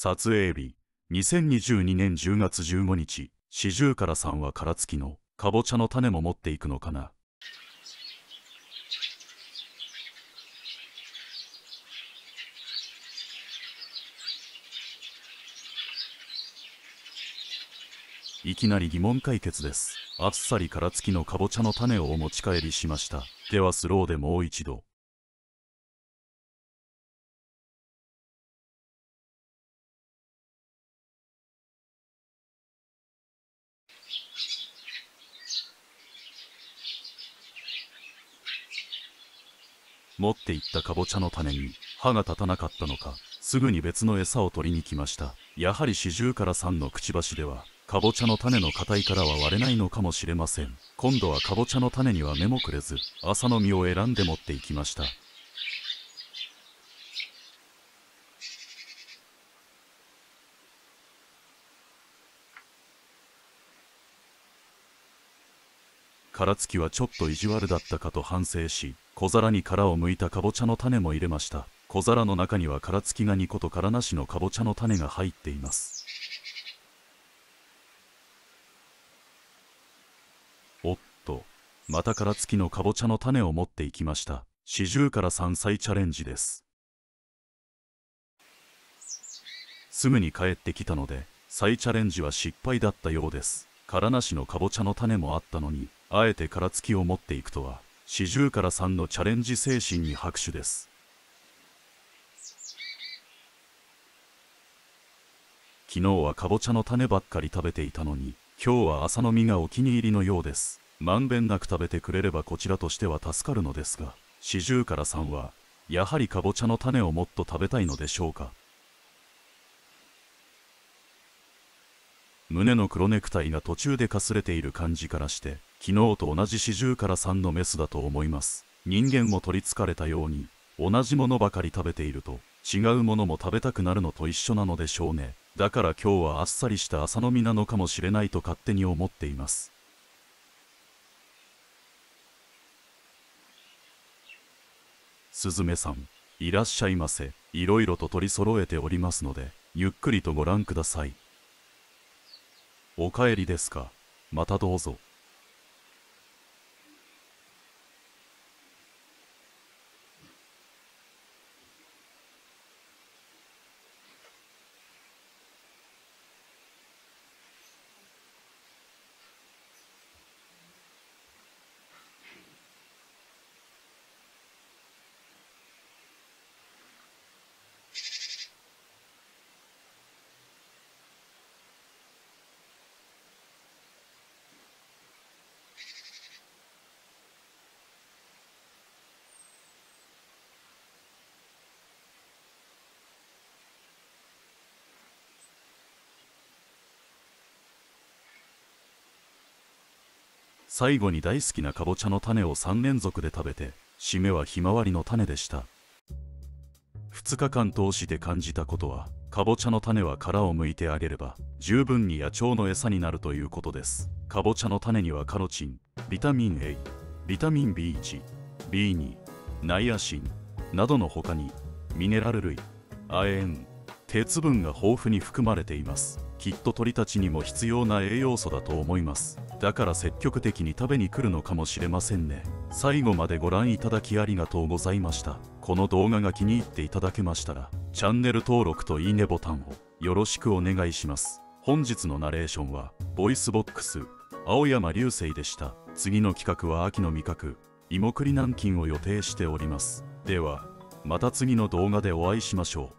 撮影日2022年10月15日四十からさんは殻付きのかぼちゃの種も持っていくのかないきなり疑問解決です。あっさり殻付きのかぼちゃの種をお持ち帰りしました。ではスローでもう一度。持っていったかぼちゃの種に歯が立たなかったのかすぐに別の餌を取りに来ましたやはり四十から三のくちばしではかぼちゃの種の硬いからは割れないのかもしれません今度はかぼちゃの種には目もくれず朝の実を選んで持っていきました殻付きはちょっと意地悪だったかと反省し小皿に殻を剥いたかぼちゃの種も入れました小皿の中には殻付きが2個と殻なしのかぼちゃの種が入っていますおっとまた殻付きのかぼちゃの種を持っていきました四十から三歳チャレンジですすぐに帰ってきたので再チャレンジは失敗だったようです殻なしのかぼちゃの種もあったのにあえて殻付きを持っていくとは四十からさんのチャレンジ精神に拍手です昨日はかぼちゃの種ばっかり食べていたのに今日は朝の実がお気に入りのようですまんべんなく食べてくれればこちらとしては助かるのですが四十からさんはやはりかぼちゃの種をもっと食べたいのでしょうか胸の黒ネクタイが途中でかすれている感じからして昨日と同じ四十から三のメスだと思います人間も取りつかれたように同じものばかり食べていると違うものも食べたくなるのと一緒なのでしょうねだから今日はあっさりした朝飲みなのかもしれないと勝手に思っていますスズメさんいらっしゃいませいろいろと取り揃えておりますのでゆっくりとご覧くださいお帰りですかまたどうぞ最後に大好きなかぼちゃの種を3連続で食べて締めはひまわりの種でした2日間通して感じたことはかぼちゃの種は殻をむいてあげれば十分に野鳥の餌になるということですかぼちゃの種にはカロチンビタミン A ビタミン B1B2 ナイアシンなどの他にミネラル類亜鉛鉄分が豊富に含まれていますきっと鳥たちにも必要な栄養素だと思いますだから積極的に食べに来るのかもしれませんね最後までご覧いただきありがとうございましたこの動画が気に入っていただけましたらチャンネル登録といいねボタンをよろしくお願いします本日のナレーションはボイスボックス青山流星でした次の企画は秋の味覚芋栗南京を予定しておりますではまた次の動画でお会いしましょう